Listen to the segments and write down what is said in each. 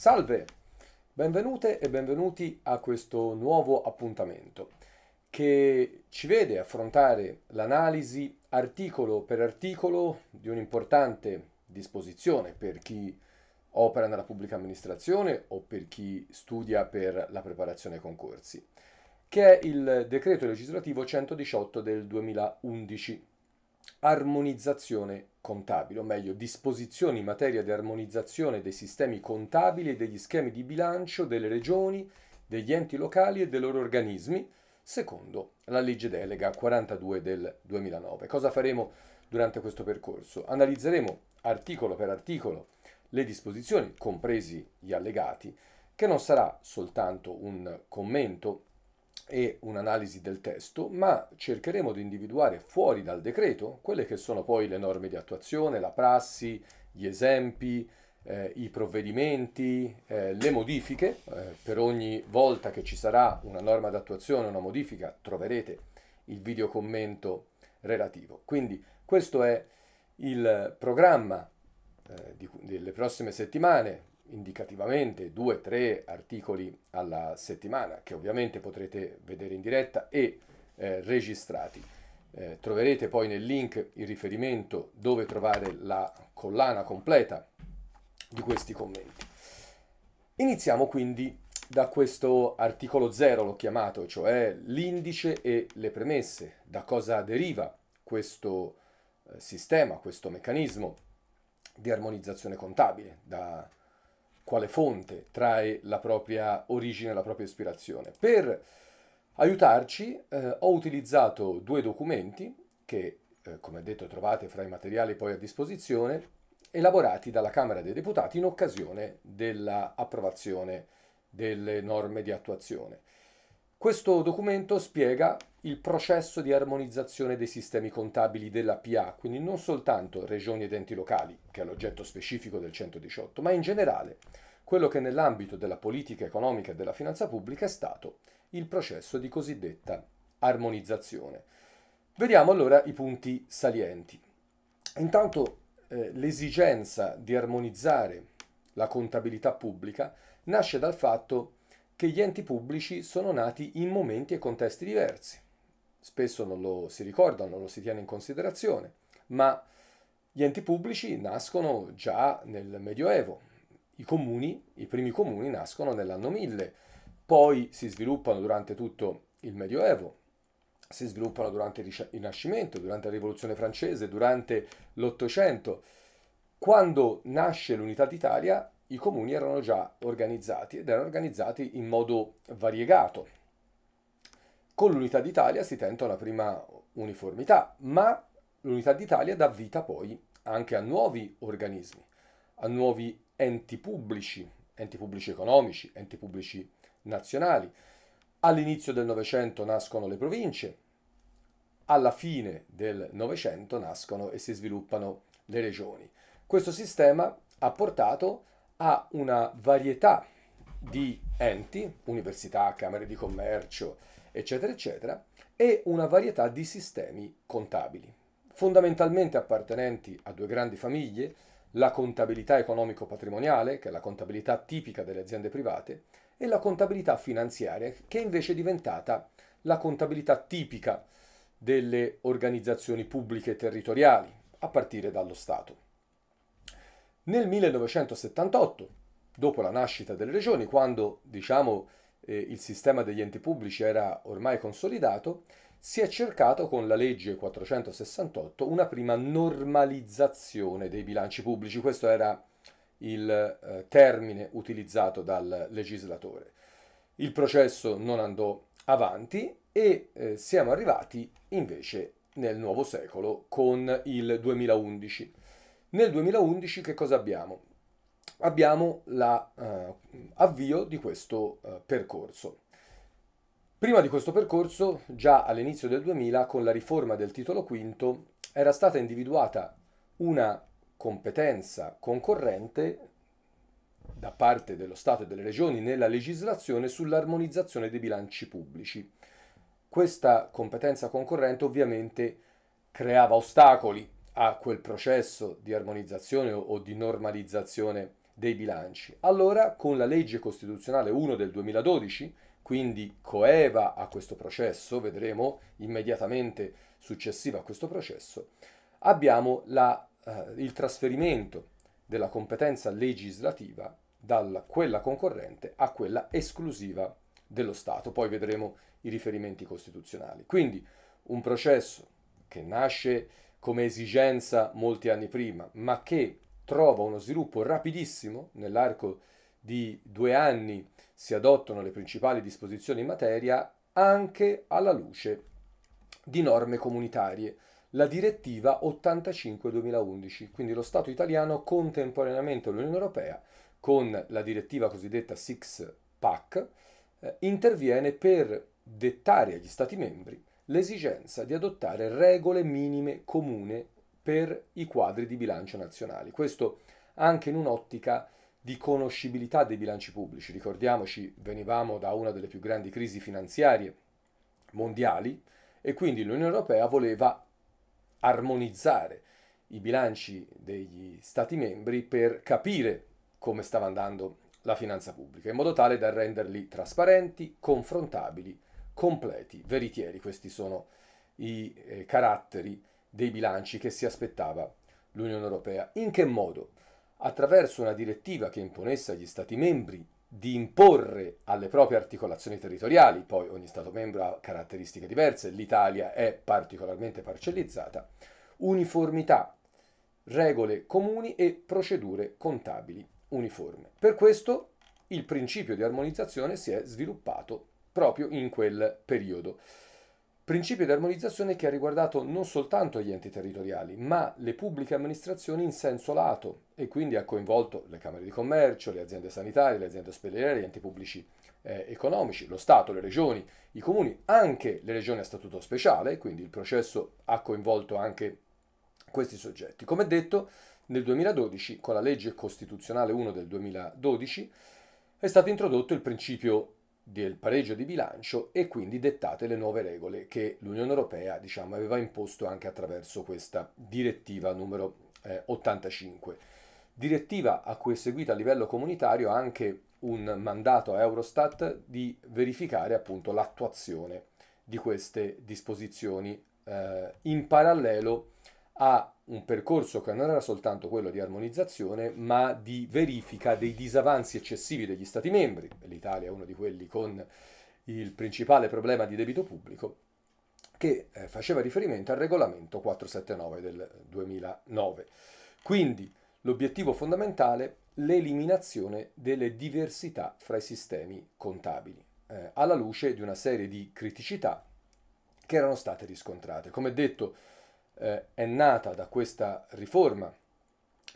Salve, benvenute e benvenuti a questo nuovo appuntamento che ci vede affrontare l'analisi articolo per articolo di un'importante disposizione per chi opera nella pubblica amministrazione o per chi studia per la preparazione ai concorsi, che è il decreto legislativo 118 del 2011, armonizzazione contabili, o meglio disposizioni in materia di armonizzazione dei sistemi contabili e degli schemi di bilancio delle regioni, degli enti locali e dei loro organismi, secondo la legge delega 42 del 2009. Cosa faremo durante questo percorso? Analizzeremo articolo per articolo le disposizioni, compresi gli allegati, che non sarà soltanto un commento e un'analisi del testo, ma cercheremo di individuare fuori dal decreto quelle che sono poi le norme di attuazione, la prassi, gli esempi, eh, i provvedimenti, eh, le modifiche. Eh, per ogni volta che ci sarà una norma d'attuazione, una modifica, troverete il video commento relativo. Quindi questo è il programma eh, di, delle prossime settimane indicativamente due o tre articoli alla settimana che ovviamente potrete vedere in diretta e eh, registrati. Eh, troverete poi nel link il riferimento dove trovare la collana completa di questi commenti. Iniziamo quindi da questo articolo 0, l'ho chiamato, cioè l'indice e le premesse, da cosa deriva questo eh, sistema, questo meccanismo di armonizzazione contabile, da quale fonte trae la propria origine, la propria ispirazione. Per aiutarci eh, ho utilizzato due documenti che, eh, come detto, trovate fra i materiali poi a disposizione, elaborati dalla Camera dei Deputati in occasione dell'approvazione delle norme di attuazione. Questo documento spiega il processo di armonizzazione dei sistemi contabili della PA, quindi non soltanto regioni ed enti locali, che è l'oggetto specifico del 118, ma in generale quello che nell'ambito della politica economica e della finanza pubblica è stato il processo di cosiddetta armonizzazione. Vediamo allora i punti salienti. Intanto eh, l'esigenza di armonizzare la contabilità pubblica nasce dal fatto che gli enti pubblici sono nati in momenti e contesti diversi spesso non lo si ricorda, non lo si tiene in considerazione, ma gli enti pubblici nascono già nel Medioevo, i comuni, i primi comuni nascono nell'anno 1000, poi si sviluppano durante tutto il Medioevo, si sviluppano durante il Rinascimento, durante la Rivoluzione francese, durante l'Ottocento. Quando nasce l'unità d'Italia, i comuni erano già organizzati ed erano organizzati in modo variegato. Con l'Unità d'Italia si tenta una prima uniformità, ma l'Unità d'Italia dà vita poi anche a nuovi organismi, a nuovi enti pubblici, enti pubblici economici, enti pubblici nazionali. All'inizio del Novecento nascono le province, alla fine del Novecento nascono e si sviluppano le regioni. Questo sistema ha portato a una varietà di enti, università, camere di commercio, eccetera, eccetera, e una varietà di sistemi contabili, fondamentalmente appartenenti a due grandi famiglie, la contabilità economico-patrimoniale, che è la contabilità tipica delle aziende private, e la contabilità finanziaria, che è invece è diventata la contabilità tipica delle organizzazioni pubbliche territoriali, a partire dallo Stato. Nel 1978, dopo la nascita delle regioni, quando diciamo eh, il sistema degli enti pubblici era ormai consolidato, si è cercato con la legge 468 una prima normalizzazione dei bilanci pubblici, questo era il eh, termine utilizzato dal legislatore. Il processo non andò avanti e eh, siamo arrivati invece nel nuovo secolo con il 2011. Nel 2011 che cosa abbiamo? abbiamo l'avvio la, eh, di questo eh, percorso. Prima di questo percorso, già all'inizio del 2000, con la riforma del titolo V, era stata individuata una competenza concorrente da parte dello Stato e delle regioni nella legislazione sull'armonizzazione dei bilanci pubblici. Questa competenza concorrente ovviamente creava ostacoli a quel processo di armonizzazione o di normalizzazione dei bilanci. Allora, con la legge costituzionale 1 del 2012, quindi coeva a questo processo, vedremo immediatamente successiva a questo processo, abbiamo la, eh, il trasferimento della competenza legislativa da quella concorrente a quella esclusiva dello Stato. Poi vedremo i riferimenti costituzionali. Quindi un processo che nasce come esigenza molti anni prima, ma che trova uno sviluppo rapidissimo, nell'arco di due anni si adottano le principali disposizioni in materia anche alla luce di norme comunitarie, la direttiva 85-2011, quindi lo Stato italiano contemporaneamente all'Unione Europea con la direttiva cosiddetta Six Pack eh, interviene per dettare agli Stati membri l'esigenza di adottare regole minime comune, per i quadri di bilancio nazionali. Questo anche in un'ottica di conoscibilità dei bilanci pubblici. Ricordiamoci, venivamo da una delle più grandi crisi finanziarie mondiali e quindi l'Unione Europea voleva armonizzare i bilanci degli Stati membri per capire come stava andando la finanza pubblica, in modo tale da renderli trasparenti, confrontabili, completi, veritieri. Questi sono i eh, caratteri dei bilanci che si aspettava l'Unione Europea. In che modo? Attraverso una direttiva che imponesse agli Stati membri di imporre alle proprie articolazioni territoriali, poi ogni Stato membro ha caratteristiche diverse, l'Italia è particolarmente parcellizzata, uniformità, regole comuni e procedure contabili uniforme. Per questo il principio di armonizzazione si è sviluppato proprio in quel periodo. Principio di armonizzazione che ha riguardato non soltanto gli enti territoriali, ma le pubbliche amministrazioni in senso lato e quindi ha coinvolto le Camere di Commercio, le aziende sanitarie, le aziende ospedaliere, gli enti pubblici eh, economici, lo Stato, le regioni, i comuni, anche le regioni a statuto speciale, quindi il processo ha coinvolto anche questi soggetti. Come detto, nel 2012, con la legge costituzionale 1 del 2012, è stato introdotto il principio del pareggio di bilancio e quindi dettate le nuove regole che l'Unione Europea diciamo, aveva imposto anche attraverso questa direttiva numero eh, 85. Direttiva a cui è seguita a livello comunitario anche un mandato a Eurostat di verificare appunto l'attuazione di queste disposizioni eh, in parallelo a un percorso che non era soltanto quello di armonizzazione, ma di verifica dei disavanzi eccessivi degli Stati membri. L'Italia è uno di quelli con il principale problema di debito pubblico, che eh, faceva riferimento al regolamento 479 del 2009. Quindi l'obiettivo fondamentale l'eliminazione delle diversità fra i sistemi contabili, eh, alla luce di una serie di criticità che erano state riscontrate. Come detto, eh, è nata da questa riforma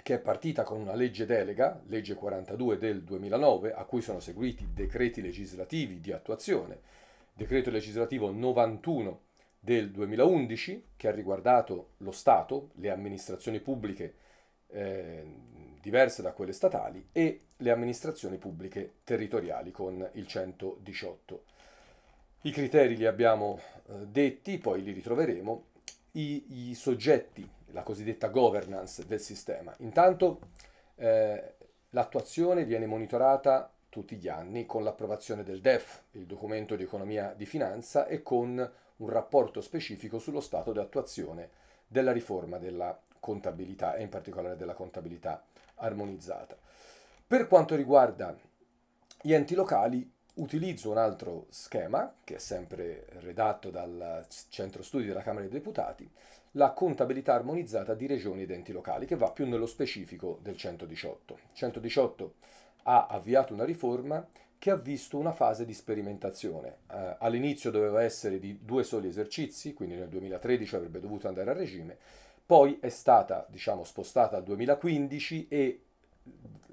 che è partita con una legge delega, legge 42 del 2009, a cui sono seguiti decreti legislativi di attuazione, decreto legislativo 91 del 2011 che ha riguardato lo Stato, le amministrazioni pubbliche eh, diverse da quelle statali e le amministrazioni pubbliche territoriali con il 118. I criteri li abbiamo eh, detti, poi li ritroveremo i, i soggetti, la cosiddetta governance del sistema. Intanto eh, l'attuazione viene monitorata tutti gli anni con l'approvazione del DEF, il documento di economia di finanza, e con un rapporto specifico sullo stato di attuazione della riforma della contabilità e in particolare della contabilità armonizzata. Per quanto riguarda gli enti locali, utilizzo un altro schema, che è sempre redatto dal Centro Studi della Camera dei Deputati, la contabilità armonizzata di regioni ed enti locali, che va più nello specifico del 118. Il 118 ha avviato una riforma che ha visto una fase di sperimentazione. Eh, all'inizio doveva essere di due soli esercizi, quindi nel 2013 avrebbe dovuto andare a regime, poi è stata diciamo, spostata al 2015 e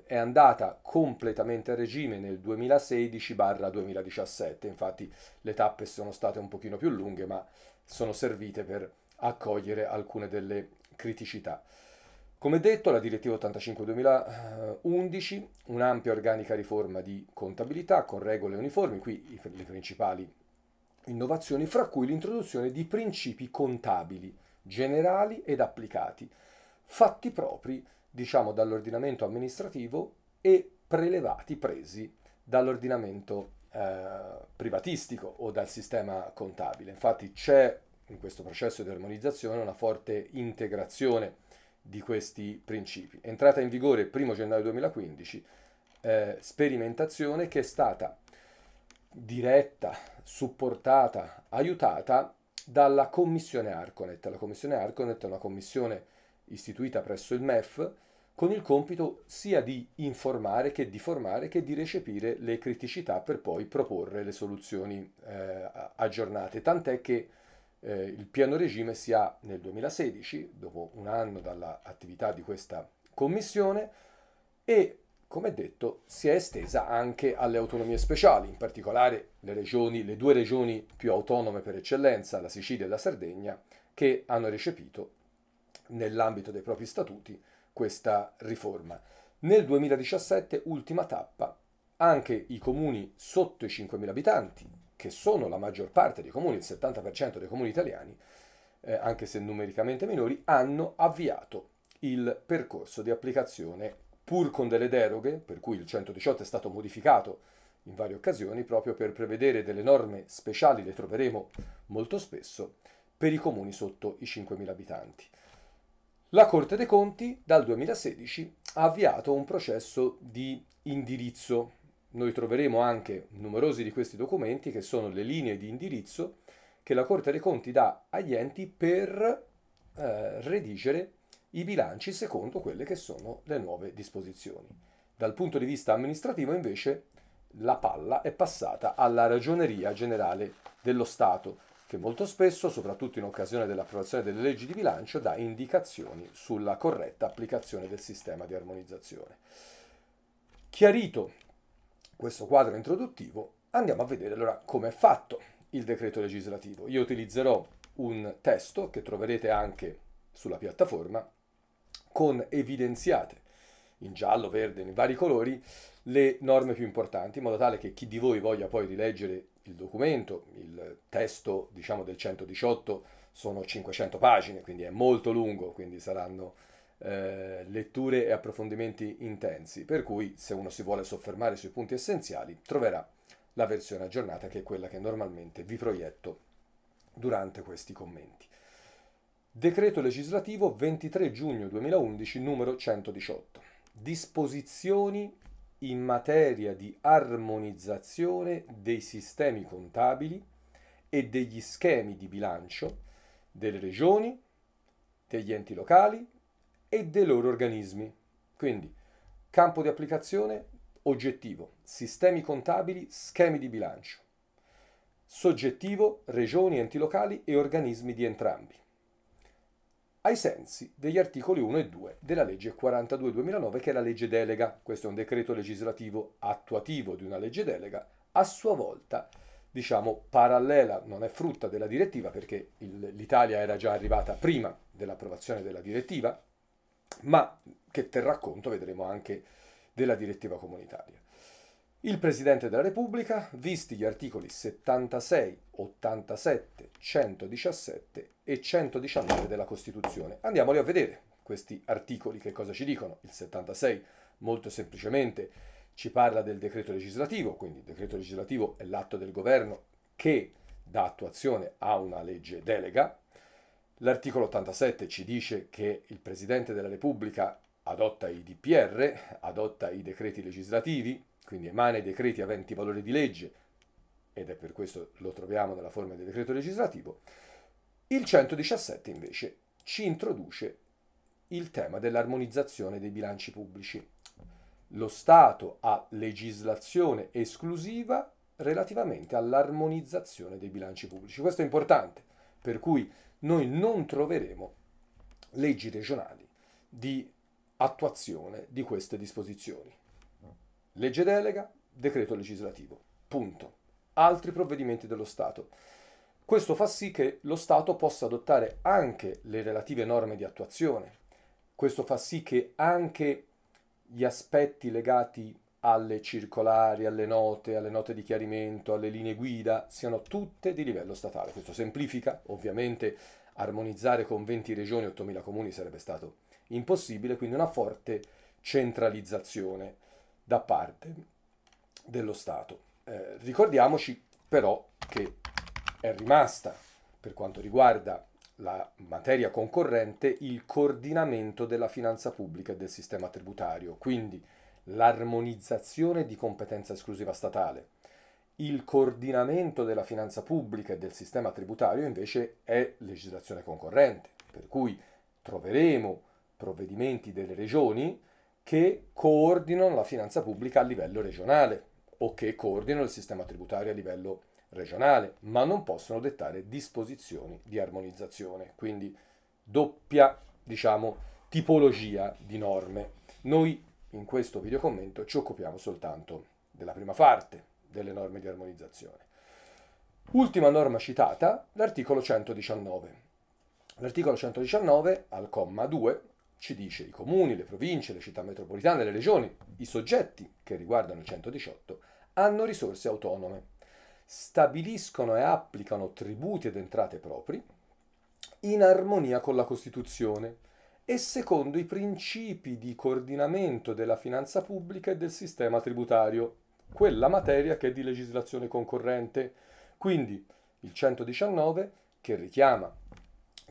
è andata completamente a regime nel 2016-2017, infatti le tappe sono state un pochino più lunghe ma sono servite per accogliere alcune delle criticità. Come detto, la direttiva 85-2011, un'ampia organica riforma di contabilità con regole uniformi, qui le principali innovazioni, fra cui l'introduzione di principi contabili generali ed applicati, fatti propri diciamo, dall'ordinamento amministrativo e prelevati, presi dall'ordinamento eh, privatistico o dal sistema contabile. Infatti c'è in questo processo di armonizzazione una forte integrazione di questi principi. Entrata in vigore il 1 gennaio 2015, eh, sperimentazione che è stata diretta, supportata, aiutata dalla Commissione Arconet. La Commissione Arconet è una commissione istituita presso il MEF con il compito sia di informare che di formare che di recepire le criticità per poi proporre le soluzioni eh, aggiornate, tant'è che eh, il piano regime si ha nel 2016, dopo un anno dall'attività di questa commissione, e come detto si è estesa anche alle autonomie speciali, in particolare le, regioni, le due regioni più autonome per eccellenza, la Sicilia e la Sardegna, che hanno recepito nell'ambito dei propri statuti questa riforma. Nel 2017, ultima tappa, anche i comuni sotto i 5.000 abitanti, che sono la maggior parte dei comuni, il 70% dei comuni italiani, eh, anche se numericamente minori, hanno avviato il percorso di applicazione pur con delle deroghe, per cui il 118 è stato modificato in varie occasioni proprio per prevedere delle norme speciali, le troveremo molto spesso, per i comuni sotto i 5.000 abitanti. La Corte dei Conti dal 2016 ha avviato un processo di indirizzo. Noi troveremo anche numerosi di questi documenti che sono le linee di indirizzo che la Corte dei Conti dà agli enti per eh, redigere i bilanci secondo quelle che sono le nuove disposizioni. Dal punto di vista amministrativo invece la palla è passata alla Ragioneria Generale dello Stato che molto spesso, soprattutto in occasione dell'approvazione delle leggi di bilancio, dà indicazioni sulla corretta applicazione del sistema di armonizzazione. Chiarito questo quadro introduttivo, andiamo a vedere allora come è fatto il decreto legislativo. Io utilizzerò un testo che troverete anche sulla piattaforma con evidenziate in giallo, verde, in vari colori, le norme più importanti, in modo tale che chi di voi voglia poi rileggere il documento, il testo diciamo, del 118 sono 500 pagine, quindi è molto lungo, quindi saranno eh, letture e approfondimenti intensi, per cui se uno si vuole soffermare sui punti essenziali troverà la versione aggiornata che è quella che normalmente vi proietto durante questi commenti. Decreto legislativo 23 giugno 2011 numero 118. Disposizioni in materia di armonizzazione dei sistemi contabili e degli schemi di bilancio delle regioni, degli enti locali e dei loro organismi. Quindi campo di applicazione oggettivo, sistemi contabili, schemi di bilancio. Soggettivo, regioni, enti locali e organismi di entrambi ai sensi degli articoli 1 e 2 della legge 42-2009 che è la legge delega. Questo è un decreto legislativo attuativo di una legge delega, a sua volta diciamo parallela, non è frutta della direttiva perché il, l'Italia era già arrivata prima dell'approvazione della direttiva, ma che terrà conto, vedremo anche, della direttiva comunitaria. Il Presidente della Repubblica, visti gli articoli 76, 87, 117 e 119 della Costituzione. Andiamoli a vedere questi articoli che cosa ci dicono. Il 76 molto semplicemente ci parla del decreto legislativo, quindi il decreto legislativo è l'atto del governo che dà attuazione a una legge delega. L'articolo 87 ci dice che il Presidente della Repubblica adotta i DPR, adotta i decreti legislativi, quindi emana i decreti aventi valore di legge, ed è per questo lo troviamo nella forma di decreto legislativo, il 117 invece ci introduce il tema dell'armonizzazione dei bilanci pubblici. Lo Stato ha legislazione esclusiva relativamente all'armonizzazione dei bilanci pubblici. Questo è importante, per cui noi non troveremo leggi regionali di attuazione di queste disposizioni. Legge delega, decreto legislativo. Punto. Altri provvedimenti dello Stato. Questo fa sì che lo Stato possa adottare anche le relative norme di attuazione. Questo fa sì che anche gli aspetti legati alle circolari, alle note, alle note di chiarimento, alle linee guida, siano tutte di livello statale. Questo semplifica, ovviamente armonizzare con 20 regioni e 8.000 comuni sarebbe stato impossibile, quindi una forte centralizzazione da parte dello Stato. Eh, ricordiamoci però che è rimasta, per quanto riguarda la materia concorrente, il coordinamento della finanza pubblica e del sistema tributario, quindi l'armonizzazione di competenza esclusiva statale. Il coordinamento della finanza pubblica e del sistema tributario invece è legislazione concorrente, per cui troveremo provvedimenti delle regioni che coordinano la finanza pubblica a livello regionale o che coordinano il sistema tributario a livello regionale, ma non possono dettare disposizioni di armonizzazione, quindi doppia, diciamo, tipologia di norme. Noi in questo video commento ci occupiamo soltanto della prima parte delle norme di armonizzazione. Ultima norma citata, l'articolo 119. L'articolo 119 al comma 2 ci dice i comuni, le province, le città metropolitane, le regioni, i soggetti che riguardano il 118 hanno risorse autonome, stabiliscono e applicano tributi ed entrate propri in armonia con la Costituzione e secondo i principi di coordinamento della finanza pubblica e del sistema tributario, quella materia che è di legislazione concorrente. Quindi il 119 che richiama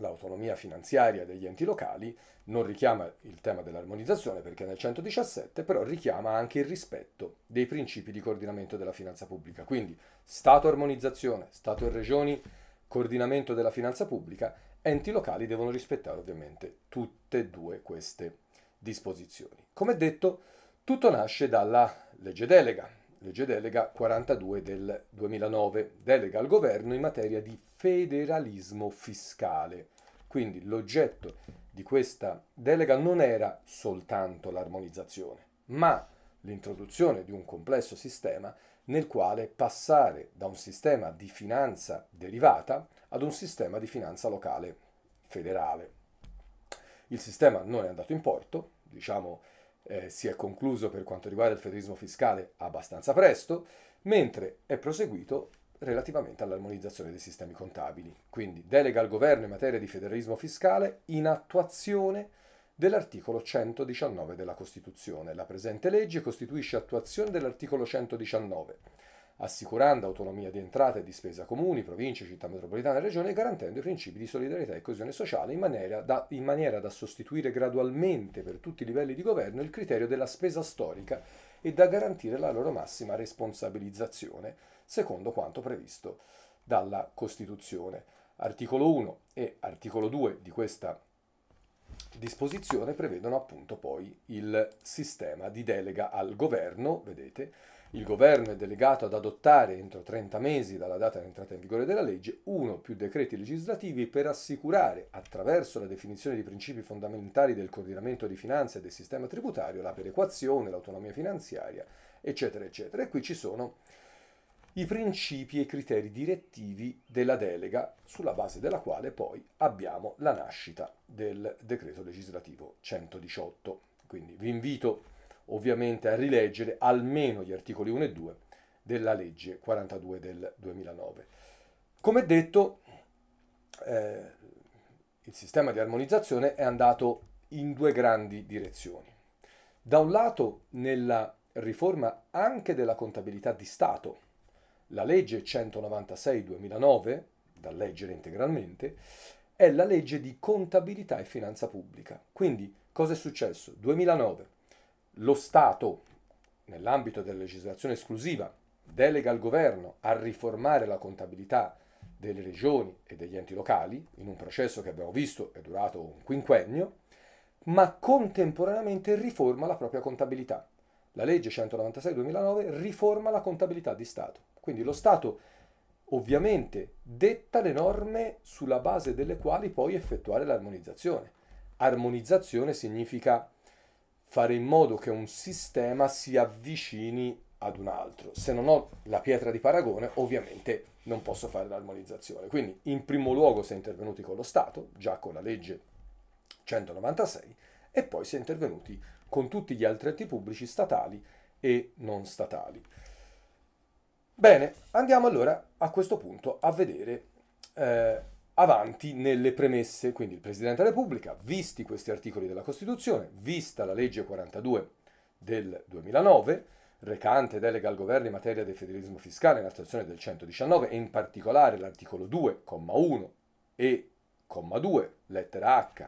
l'autonomia finanziaria degli enti locali, non richiama il tema dell'armonizzazione perché è nel 117, però richiama anche il rispetto dei principi di coordinamento della finanza pubblica. Quindi Stato-armonizzazione, Stato e Regioni, coordinamento della finanza pubblica, enti locali devono rispettare ovviamente tutte e due queste disposizioni. Come detto, tutto nasce dalla legge delega, legge delega 42 del 2009, delega al governo in materia di federalismo fiscale. Quindi l'oggetto di questa delega non era soltanto l'armonizzazione, ma l'introduzione di un complesso sistema nel quale passare da un sistema di finanza derivata ad un sistema di finanza locale federale. Il sistema non è andato in porto, diciamo eh, si è concluso per quanto riguarda il federalismo fiscale abbastanza presto, mentre è proseguito relativamente all'armonizzazione dei sistemi contabili. Quindi delega al governo in materia di federalismo fiscale in attuazione dell'articolo 119 della Costituzione. La presente legge costituisce attuazione dell'articolo 119, assicurando autonomia di entrata e di spesa comuni, province, città metropolitane e regioni e garantendo i principi di solidarietà e coesione sociale in maniera, da, in maniera da sostituire gradualmente per tutti i livelli di governo il criterio della spesa storica e da garantire la loro massima responsabilizzazione secondo quanto previsto dalla Costituzione. Articolo 1 e articolo 2 di questa disposizione prevedono appunto poi il sistema di delega al governo, vedete, il governo è delegato ad adottare entro 30 mesi dalla data di entrata in vigore della legge uno o più decreti legislativi per assicurare, attraverso la definizione di principi fondamentali del coordinamento di finanza e del sistema tributario, la perequazione, l'autonomia finanziaria, eccetera, eccetera. E qui ci sono i principi e i criteri direttivi della delega, sulla base della quale poi abbiamo la nascita del decreto legislativo 118. Quindi vi invito ovviamente a rileggere almeno gli articoli 1 e 2 della legge 42 del 2009. Come detto, eh, il sistema di armonizzazione è andato in due grandi direzioni. Da un lato nella riforma anche della contabilità di Stato, la legge 196-2009, da leggere integralmente, è la legge di contabilità e finanza pubblica. Quindi cosa è successo? 2009 lo Stato, nell'ambito della legislazione esclusiva, delega al governo a riformare la contabilità delle regioni e degli enti locali, in un processo che abbiamo visto è durato un quinquennio, ma contemporaneamente riforma la propria contabilità. La legge 196-2009 riforma la contabilità di Stato, quindi lo Stato ovviamente detta le norme sulla base delle quali poi effettuare l'armonizzazione. Armonizzazione significa fare in modo che un sistema si avvicini ad un altro. Se non ho la pietra di paragone, ovviamente non posso fare l'armonizzazione. Quindi, in primo luogo si è intervenuti con lo Stato, già con la legge 196, e poi si è intervenuti con tutti gli altri enti pubblici statali e non statali. Bene, andiamo allora a questo punto a vedere eh, avanti nelle premesse. Quindi il Presidente della Repubblica, visti questi articoli della Costituzione, vista la legge 42 del 2009, recante delega al governo in materia di federalismo fiscale in attuazione del 119 e in particolare l'articolo 2,1 e 2, lettera H,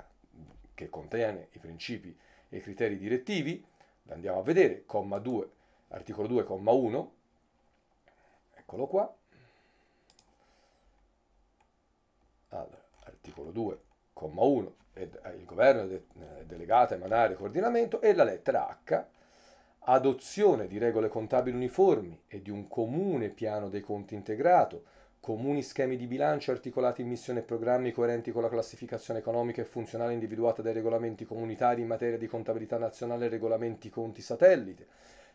che contiene i principi e criteri direttivi, andiamo a vedere, comma 2, articolo 2, comma 1, eccolo qua, allora, articolo 2, comma 1, il governo è eh, delegato a emanare coordinamento, e la lettera H, adozione di regole contabili uniformi e di un comune piano dei conti integrato, comuni schemi di bilancio articolati in missioni e programmi coerenti con la classificazione economica e funzionale individuata dai regolamenti comunitari in materia di contabilità nazionale e regolamenti conti satellite,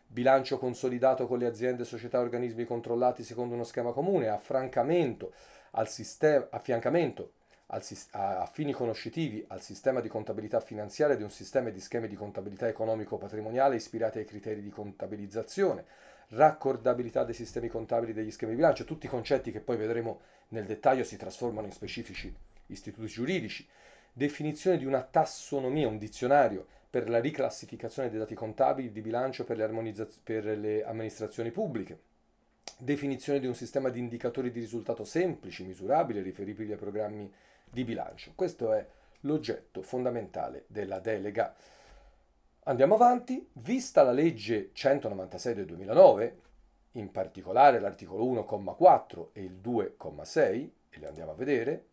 bilancio consolidato con le aziende, società e organismi controllati secondo uno schema comune, affrancamento al sistema, affiancamento al, a fini conoscitivi al sistema di contabilità finanziaria di un sistema di schemi di contabilità economico-patrimoniale ispirati ai criteri di contabilizzazione, raccordabilità dei sistemi contabili degli schemi di bilancio, tutti i concetti che poi vedremo nel dettaglio si trasformano in specifici istituti giuridici, definizione di una tassonomia, un dizionario per la riclassificazione dei dati contabili di bilancio per le, per le amministrazioni pubbliche, definizione di un sistema di indicatori di risultato semplici, misurabili, riferibili ai programmi di bilancio. Questo è l'oggetto fondamentale della delega. Andiamo avanti, vista la legge 196 del 2009, in particolare l'articolo 1,4 e il 2,6, e li andiamo a vedere,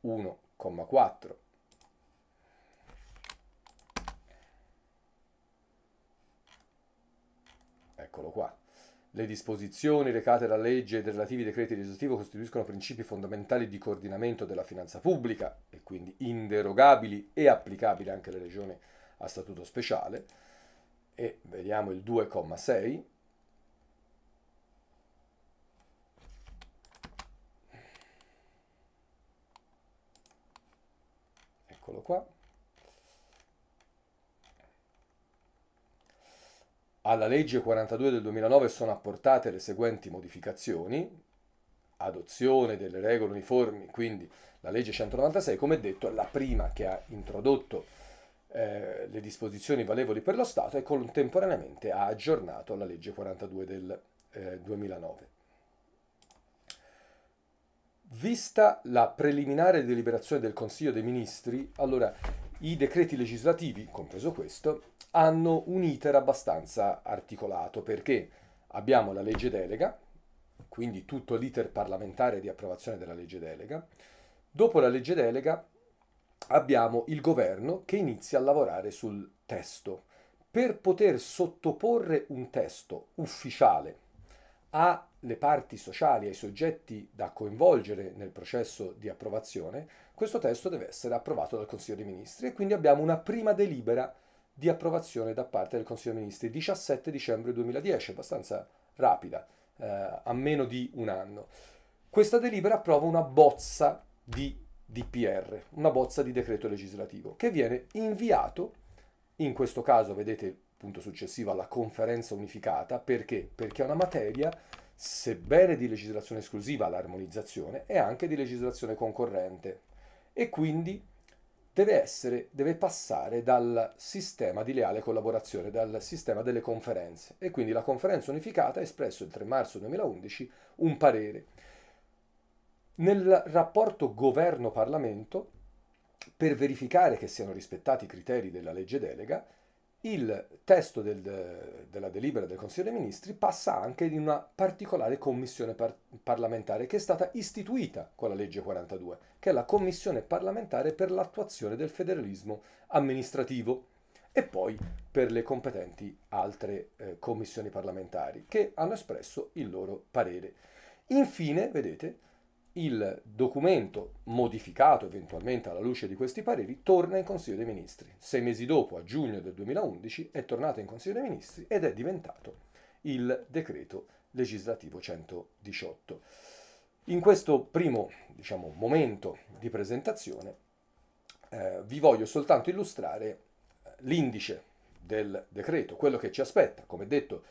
1,4 eccolo qua. Le disposizioni recate dalla legge e dei relativi decreti legislativi costituiscono principi fondamentali di coordinamento della finanza pubblica e quindi inderogabili e applicabili anche alle regioni a statuto speciale e vediamo il 2,6 eccolo qua alla legge 42 del 2009 sono apportate le seguenti modificazioni adozione delle regole uniformi quindi la legge 196 come detto è la prima che ha introdotto eh, le disposizioni valevoli per lo Stato e contemporaneamente ha aggiornato la legge 42 del eh, 2009. Vista la preliminare deliberazione del Consiglio dei Ministri, allora i decreti legislativi, compreso questo, hanno un iter abbastanza articolato perché abbiamo la legge delega, quindi tutto l'iter parlamentare di approvazione della legge delega, dopo la legge delega abbiamo il governo che inizia a lavorare sul testo. Per poter sottoporre un testo ufficiale alle parti sociali, ai soggetti da coinvolgere nel processo di approvazione, questo testo deve essere approvato dal Consiglio dei Ministri e quindi abbiamo una prima delibera di approvazione da parte del Consiglio dei Ministri, 17 dicembre 2010, abbastanza rapida, eh, a meno di un anno. Questa delibera approva una bozza di DPR, una bozza di decreto legislativo, che viene inviato, in questo caso vedete punto successivo alla conferenza unificata, perché? Perché è una materia sebbene di legislazione esclusiva l'armonizzazione, è anche di legislazione concorrente e quindi deve, essere, deve passare dal sistema di leale collaborazione, dal sistema delle conferenze. E quindi la conferenza unificata ha espresso il 3 marzo 2011 un parere nel rapporto governo-parlamento, per verificare che siano rispettati i criteri della legge delega, il testo del, della delibera del Consiglio dei Ministri passa anche in una particolare commissione par- parlamentare che è stata istituita con la legge 42, che è la commissione parlamentare per l'attuazione del federalismo amministrativo e poi per le competenti altre eh, commissioni parlamentari che hanno espresso il loro parere. Infine, vedete, il documento, modificato eventualmente alla luce di questi pareri, torna in Consiglio dei Ministri. Sei mesi dopo, a giugno del 2011, è tornato in Consiglio dei Ministri ed è diventato il decreto legislativo 118. In questo primo diciamo, momento di presentazione eh, vi voglio soltanto illustrare eh, l'indice del decreto, quello che ci aspetta. Come detto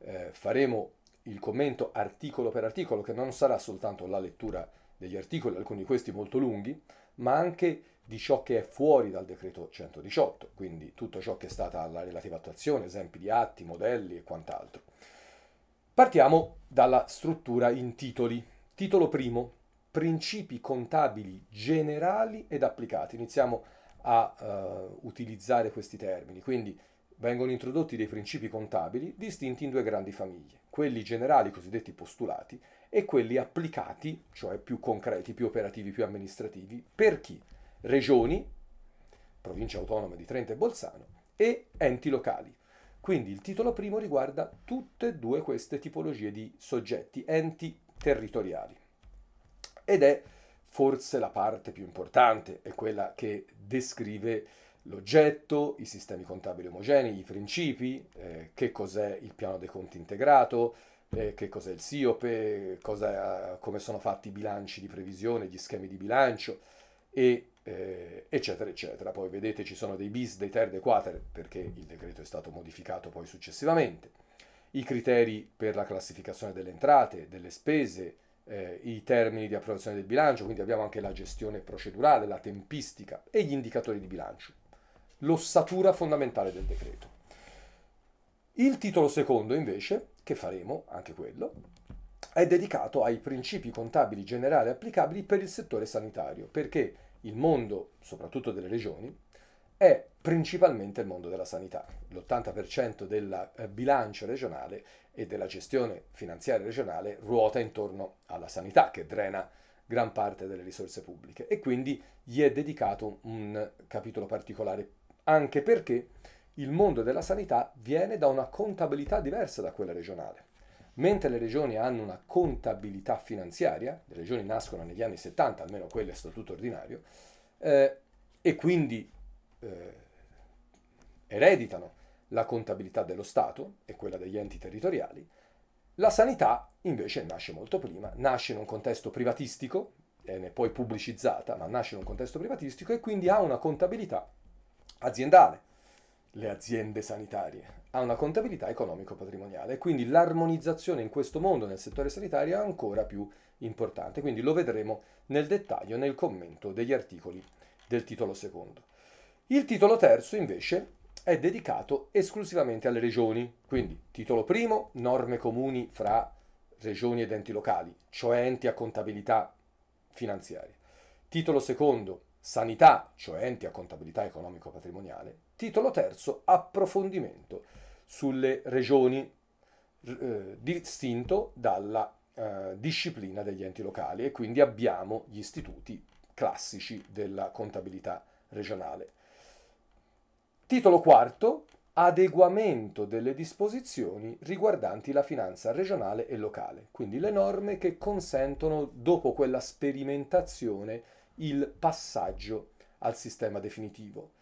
eh, faremo il commento articolo per articolo, che non sarà soltanto la lettura degli articoli, alcuni di questi molto lunghi, ma anche di ciò che è fuori dal decreto 118, quindi tutto ciò che è stata la relativa attuazione, esempi di atti, modelli e quant'altro. Partiamo dalla struttura in titoli. Titolo primo, principi contabili generali ed applicati. Iniziamo a eh, utilizzare questi termini, quindi vengono introdotti dei principi contabili distinti in due grandi famiglie, quelli generali cosiddetti postulati e quelli applicati, cioè più concreti, più operativi, più amministrativi, per chi? Regioni, province autonome di Trento e Bolzano, e enti locali. Quindi il titolo primo riguarda tutte e due queste tipologie di soggetti, enti territoriali. Ed è forse la parte più importante, è quella che descrive l'oggetto, i sistemi contabili omogenei, i principi, eh, che cos'è il piano dei conti integrato, eh, che cos'è il SIOPE, cosa, come sono fatti i bilanci di previsione, gli schemi di bilancio, e, eh, eccetera, eccetera. Poi vedete ci sono dei bis, dei ter, dei quater, perché il decreto è stato modificato poi successivamente, i criteri per la classificazione delle entrate, delle spese, eh, i termini di approvazione del bilancio, quindi abbiamo anche la gestione procedurale, la tempistica e gli indicatori di bilancio l'ossatura fondamentale del decreto. Il titolo secondo, invece, che faremo, anche quello, è dedicato ai principi contabili generali applicabili per il settore sanitario, perché il mondo, soprattutto delle regioni, è principalmente il mondo della sanità. L'80% del eh, bilancio regionale e della gestione finanziaria regionale ruota intorno alla sanità, che drena gran parte delle risorse pubbliche e quindi gli è dedicato un capitolo particolare anche perché il mondo della sanità viene da una contabilità diversa da quella regionale. Mentre le regioni hanno una contabilità finanziaria, le regioni nascono negli anni 70, almeno quello è statuto ordinario, eh, e quindi eh, ereditano la contabilità dello Stato e quella degli enti territoriali, la sanità invece nasce molto prima, nasce in un contesto privatistico, viene poi pubblicizzata, ma nasce in un contesto privatistico e quindi ha una contabilità aziendale, le aziende sanitarie, ha una contabilità economico-patrimoniale, quindi l'armonizzazione in questo mondo nel settore sanitario è ancora più importante, quindi lo vedremo nel dettaglio nel commento degli articoli del titolo secondo. Il titolo terzo invece è dedicato esclusivamente alle regioni, quindi titolo primo, norme comuni fra regioni ed enti locali, cioè enti a contabilità finanziaria. Titolo secondo, Sanità, cioè enti a contabilità economico-patrimoniale. Titolo terzo, approfondimento sulle regioni, eh, distinto dalla eh, disciplina degli enti locali e quindi abbiamo gli istituti classici della contabilità regionale. Titolo quarto, adeguamento delle disposizioni riguardanti la finanza regionale e locale, quindi le norme che consentono, dopo quella sperimentazione, il passaggio al sistema definitivo.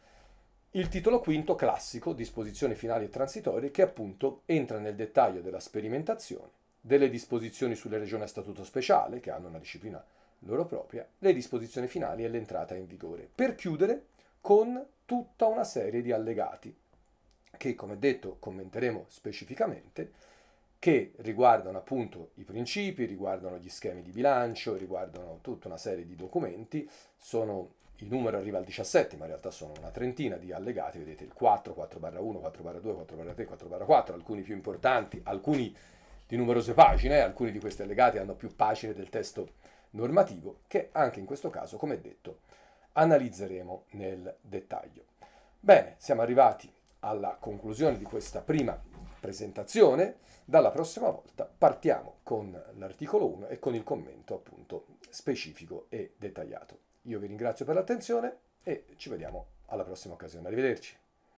Il titolo quinto classico, disposizioni finali e transitorie, che appunto entra nel dettaglio della sperimentazione, delle disposizioni sulle regioni a statuto speciale, che hanno una disciplina loro propria, le disposizioni finali e l'entrata in vigore, per chiudere con tutta una serie di allegati, che come detto commenteremo specificamente, che riguardano appunto i principi, riguardano gli schemi di bilancio, riguardano tutta una serie di documenti, sono il numero arriva al 17, ma in realtà sono una trentina di allegati, vedete il 4, 4-1, 4-2, 4-3, 4-4, alcuni più importanti, alcuni di numerose pagine, alcuni di questi allegati hanno più pagine del testo normativo, che anche in questo caso, come detto, analizzeremo nel dettaglio. Bene, siamo arrivati alla conclusione di questa prima presentazione. Dalla prossima volta partiamo con l'articolo 1 e con il commento appunto specifico e dettagliato. Io vi ringrazio per l'attenzione e ci vediamo alla prossima occasione. Arrivederci.